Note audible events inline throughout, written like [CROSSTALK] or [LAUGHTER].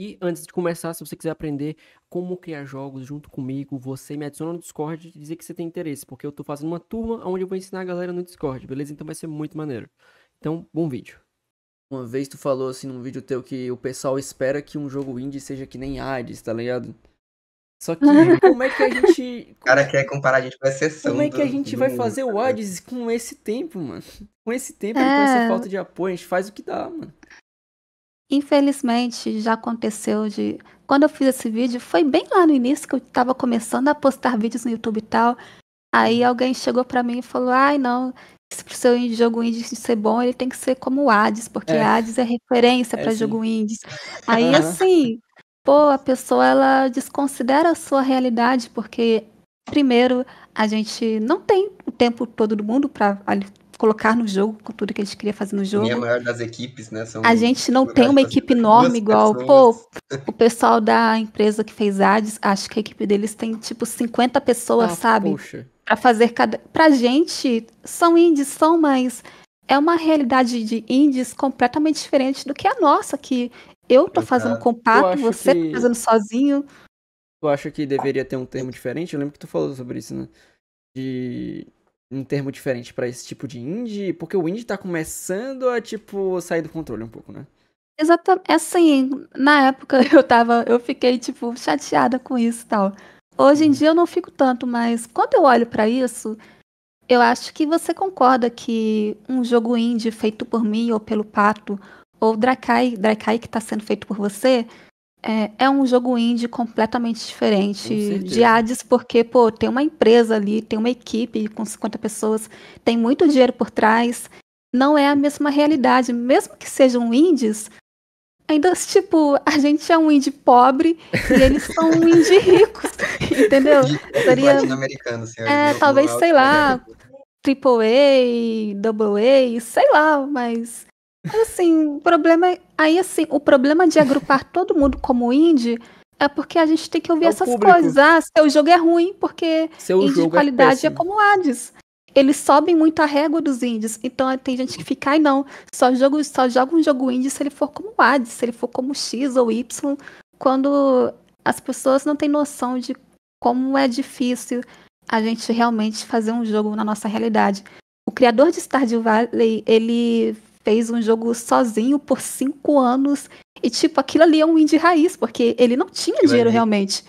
E antes de começar, se você quiser aprender como criar jogos junto comigo, você me adiciona no Discord e dizer que você tem interesse, porque eu tô fazendo uma turma onde eu vou ensinar a galera no Discord, beleza? Então vai ser muito maneiro. Então, bom vídeo. Uma vez tu falou assim num vídeo teu que o pessoal espera que um jogo indie seja que nem Hades, tá ligado? Só que [LAUGHS] como é que a gente. O cara quer comparar a gente com a exceção. Como é que a gente do... vai fazer o Hades com esse tempo, mano? Com esse tempo, é... com essa falta de apoio, a gente faz o que dá, mano. Infelizmente, já aconteceu de. Quando eu fiz esse vídeo, foi bem lá no início que eu estava começando a postar vídeos no YouTube e tal. Aí uhum. alguém chegou para mim e falou: ai, não, se o seu jogo indie ser bom, ele tem que ser como o Hades, porque é. Hades é referência é, para jogo indie. [LAUGHS] Aí, uhum. assim, pô, a pessoa ela desconsidera a sua realidade, porque, primeiro, a gente não tem o tempo todo do mundo para colocar no jogo, com tudo que a gente queria fazer no é jogo. E a maior das equipes, né? São a gente não tem uma equipe enorme igual. Pessoas. Pô, o pessoal da empresa que fez ads acho que a equipe deles tem tipo 50 pessoas, ah, sabe? Poxa. Pra fazer cada. Pra gente, são indies, são, mas é uma realidade de indies completamente diferente do que a nossa, que eu tô com fazendo compacto, você que... tá fazendo sozinho. Tu acha que deveria ter um termo diferente? Eu lembro que tu falou sobre isso, né? De um termo diferente para esse tipo de indie, porque o indie tá começando a, tipo, sair do controle um pouco, né? Exatamente. É assim, na época [LAUGHS] eu tava, eu fiquei, tipo, chateada com isso e tal. Hoje em uhum. dia eu não fico tanto, mas quando eu olho para isso, eu acho que você concorda que um jogo indie feito por mim ou pelo Pato, ou Drakai, Drakai que tá sendo feito por você, é, é um jogo indie completamente diferente de Hades, porque, pô, tem uma empresa ali, tem uma equipe com 50 pessoas, tem muito dinheiro por trás. Não é a mesma realidade. Mesmo que sejam indies, ainda, tipo, a gente é um indie pobre e eles são um indie ricos, [LAUGHS] entendeu? É Seria, Latino-americano, assim, é, talvez, sei lá, triple A, double A, sei lá, mas Assim, o problema. É, aí, assim, o problema de agrupar todo mundo como indie é porque a gente tem que ouvir é essas público. coisas. Ah, seu jogo é ruim, porque seu indie de é qualidade é, é como o Hades. Eles sobem muito a régua dos indies. Então tem gente que fica, ai não, só, jogo, só joga um jogo indie se ele for como o Hades, se ele for como X ou Y, quando as pessoas não têm noção de como é difícil a gente realmente fazer um jogo na nossa realidade. O criador de Stardew Valley, ele fez um jogo sozinho por cinco anos. E, tipo, aquilo ali é um indie raiz, porque ele não tinha aquilo dinheiro ali, realmente.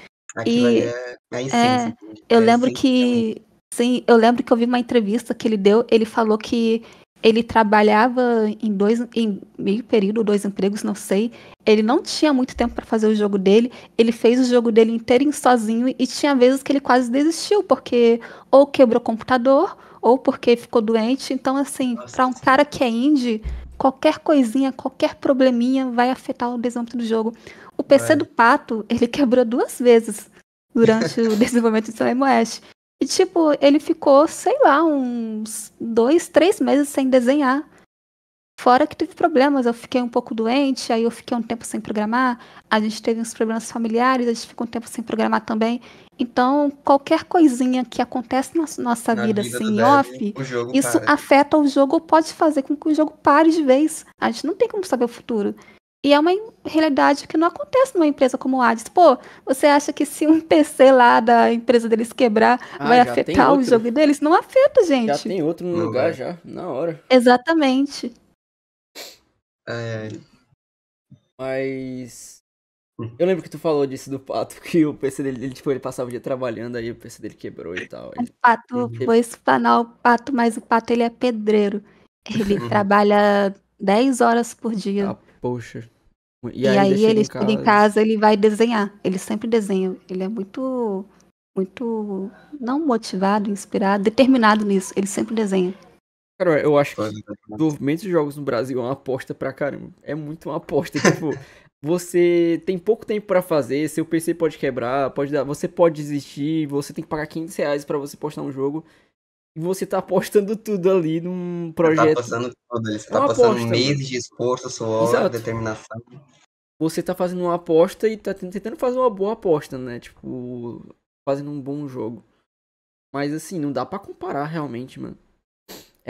e é, é, é, assim, eu é lembro que. Sim, eu lembro que eu vi uma entrevista que ele deu, ele falou que ele trabalhava em dois em meio período, dois empregos, não sei. Ele não tinha muito tempo para fazer o jogo dele. Ele fez o jogo dele inteirinho sozinho e tinha vezes que ele quase desistiu porque ou quebrou o computador ou porque ficou doente. Então, assim, para um cara que é indie, qualquer coisinha, qualquer probleminha vai afetar o desenvolvimento do jogo. O PC é. do Pato, ele [LAUGHS] quebrou duas vezes durante o [LAUGHS] desenvolvimento do Slime West. E, tipo, ele ficou, sei lá, uns dois, três meses sem desenhar. Fora que teve problemas, eu fiquei um pouco doente, aí eu fiquei um tempo sem programar, a gente teve uns problemas familiares, a gente ficou um tempo sem programar também. Então, qualquer coisinha que acontece na nossa na vida, vida assim, off, isso para. afeta o jogo ou pode fazer com que o jogo pare de vez. A gente não tem como saber o futuro. E é uma realidade que não acontece numa empresa como a Hades. Pô, você acha que se um PC lá da empresa deles quebrar, ah, vai afetar o jogo deles? Não afeta, gente. Já tem outro no lugar, já, na hora. Exatamente. Ai, Mas. Hum. Eu lembro que tu falou disso do pato, [LAUGHS] que o PC dele, ele, tipo, ele passava o dia trabalhando, aí o PC dele quebrou e tal. Ele... O pato foi espanar o pato, mas o pato ele é pedreiro. Ele uhum. trabalha 10 horas por dia. Ah, poxa. E, e aí, aí ele chega em casa, ele vai desenhar. Ele sempre desenha. Ele é muito, muito, não motivado, inspirado, determinado nisso. Ele sempre desenha. Cara, eu acho que o desenvolvimento de jogos no Brasil é uma aposta pra caramba. É muito uma aposta. [LAUGHS] Tipo, você tem pouco tempo para fazer, seu PC pode quebrar, pode dar, você pode desistir, você tem que pagar 500 reais pra você postar um jogo. E você tá apostando tudo ali num projeto. Você tá apostando tudo, você é tá passando aposta, meses de esforço, suor, Exato. determinação. Você tá fazendo uma aposta e tá tentando fazer uma boa aposta, né? Tipo, fazendo um bom jogo. Mas assim, não dá para comparar realmente, mano.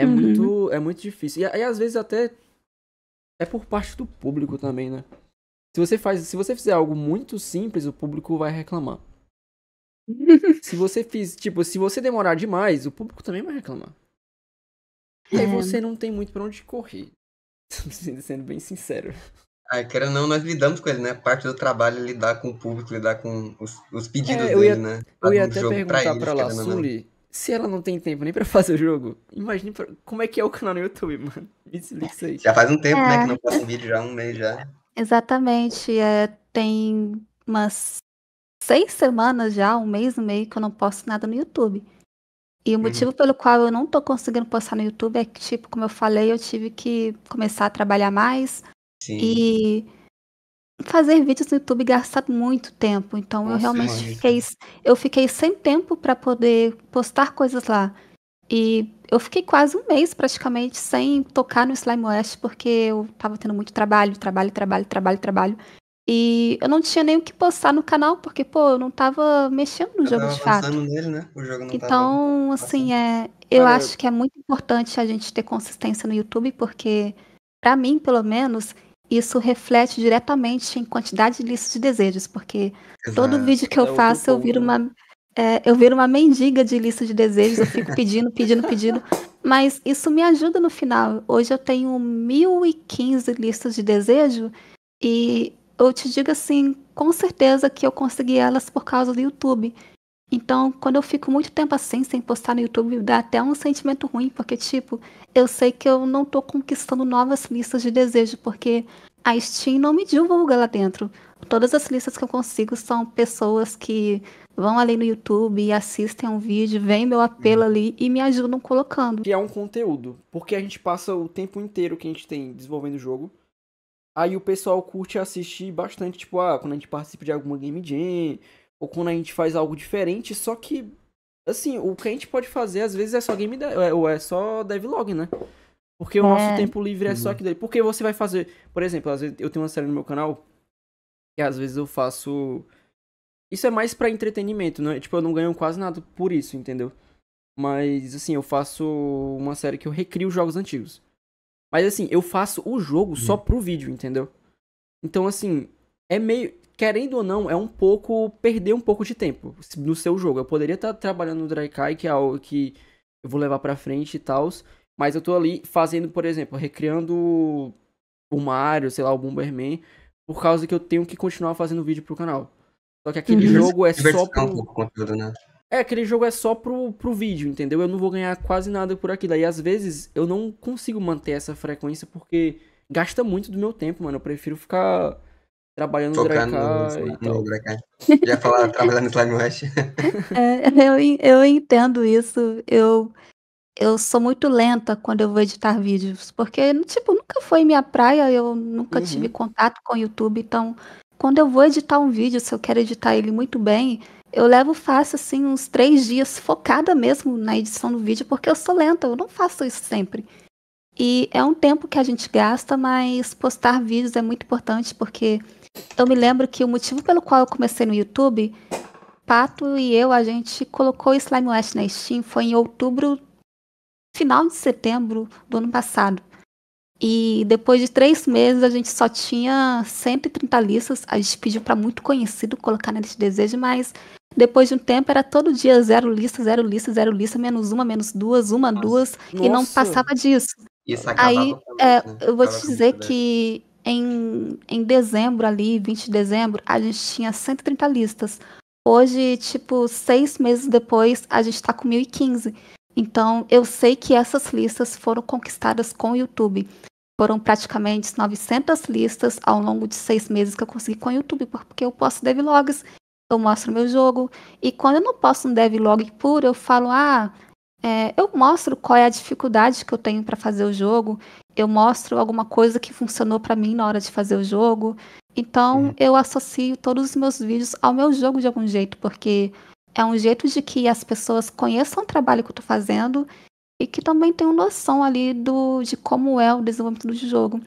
É uhum. muito é muito difícil. E, e, às vezes até é por parte do público também, né? Se você faz, se você fizer algo muito simples, o público vai reclamar. [LAUGHS] se você fiz, tipo, se você demorar demais, o público também vai reclamar. E aí é. você não tem muito para onde correr. [LAUGHS] Sendo bem sincero. Ah, quero não, nós lidamos com ele, né? Parte do trabalho é lidar com o público, lidar com os, os pedidos é, eu ia, dele, né? eu ia até perguntar pra, pra Sully, se ela não tem tempo nem pra fazer o jogo, imagine pra... como é que é o canal no YouTube, mano. Me explica isso aí. Já faz um tempo, né, é. né, que não faço um vídeo, já um mês já. Exatamente. É, tem umas seis semanas já, um mês e meio, que eu não posto nada no YouTube. E o uhum. motivo uhum. pelo qual eu não tô conseguindo postar no YouTube é que, tipo, como eu falei, eu tive que começar a trabalhar mais. Sim. E fazer vídeos no YouTube gasta muito tempo, então Nossa, eu realmente fiquei eu fiquei sem tempo para poder postar coisas lá. E eu fiquei quase um mês praticamente sem tocar no Slime West porque eu tava tendo muito trabalho, trabalho, trabalho, trabalho, trabalho. E eu não tinha nem o que postar no canal, porque, pô, eu não tava mexendo no eu jogo de fato. Nele, né? então, assim, é, eu é acho que é muito importante a gente ter consistência no YouTube, porque, para mim, pelo menos, isso reflete diretamente em quantidade de listas de desejos, porque Exato. todo vídeo que eu é faço eu viro uma é, eu viro uma mendiga de lista de desejos, eu fico pedindo, pedindo, pedindo, mas isso me ajuda no final. Hoje eu tenho 1015 listas de desejo e eu te digo assim, com certeza que eu consegui elas por causa do YouTube. Então, quando eu fico muito tempo assim, sem postar no YouTube, dá até um sentimento ruim, porque, tipo, eu sei que eu não tô conquistando novas listas de desejo, porque a Steam não me divulga lá dentro. Todas as listas que eu consigo são pessoas que vão ali no YouTube e assistem um vídeo, veem meu apelo uhum. ali e me ajudam colocando. Que é um conteúdo, porque a gente passa o tempo inteiro que a gente tem desenvolvendo o jogo. Aí o pessoal curte assistir bastante, tipo, ah, quando a gente participa de alguma game jam, ou quando a gente faz algo diferente, só que assim, o que a gente pode fazer às vezes é só game de... É, ou é só devlog, né? Porque o é. nosso tempo livre é uhum. só aqui daí Porque você vai fazer, por exemplo, às vezes eu tenho uma série no meu canal que às vezes eu faço isso é mais para entretenimento, né? Tipo, eu não ganho quase nada por isso, entendeu? Mas assim, eu faço uma série que eu recrio jogos antigos. Mas assim, eu faço o jogo uhum. só pro vídeo, entendeu? Então assim, é meio querendo ou não, é um pouco perder um pouco de tempo no seu jogo. Eu poderia estar tá trabalhando no Draikai, que é algo que eu vou levar para frente e tal, mas eu tô ali fazendo, por exemplo, recriando o Mario, sei lá, o Bomberman, por causa que eu tenho que continuar fazendo vídeo pro canal. Só que aquele uhum. jogo é só pro... Né? É, aquele jogo é só pro, pro vídeo, entendeu? Eu não vou ganhar quase nada por aquilo. Daí, às vezes, eu não consigo manter essa frequência porque gasta muito do meu tempo, mano. Eu prefiro ficar trabalhando no Draikai. Já falar trabalhando no Slime West. é, eu, eu entendo isso. Eu, eu sou muito lenta quando eu vou editar vídeos, porque, tipo, nunca foi minha praia, eu nunca uhum. tive contato com o YouTube, então quando eu vou editar um vídeo, se eu quero editar ele muito bem, eu levo fácil, assim, uns três dias focada mesmo na edição do vídeo, porque eu sou lenta, eu não faço isso sempre. E é um tempo que a gente gasta, mas postar vídeos é muito importante, porque eu então, me lembro que o motivo pelo qual eu comecei no YouTube, Pato e eu, a gente colocou Slime West na Steam, foi em outubro, final de setembro do ano passado. E depois de três meses, a gente só tinha 130 listas. A gente pediu para muito conhecido colocar nesse desejo, mas depois de um tempo era todo dia zero lista, zero lista, zero lista, menos uma, menos duas, uma, Nossa. duas, Nossa. e não passava disso. Isso Aí, é, né? eu vou te dizer que em, em dezembro ali, 20 de dezembro, a gente tinha 130 listas. Hoje, tipo, seis meses depois, a gente está com 1.015. Então, eu sei que essas listas foram conquistadas com o YouTube. Foram praticamente 900 listas ao longo de seis meses que eu consegui com o YouTube, porque eu posto devlogs, eu mostro meu jogo. E quando eu não posto um devlog puro, eu falo, ah, é, eu mostro qual é a dificuldade que eu tenho para fazer o jogo, eu mostro alguma coisa que funcionou para mim na hora de fazer o jogo. Então, uhum. eu associo todos os meus vídeos ao meu jogo de algum jeito, porque é um jeito de que as pessoas conheçam o trabalho que eu tô fazendo e que também tenham noção ali do, de como é o desenvolvimento do jogo.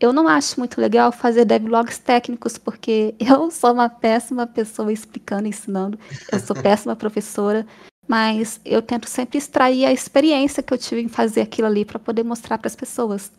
Eu não acho muito legal fazer devlogs técnicos, porque [LAUGHS] eu sou uma péssima pessoa explicando, ensinando. Eu sou [LAUGHS] péssima professora mas eu tento sempre extrair a experiência que eu tive em fazer aquilo ali para poder mostrar para as pessoas.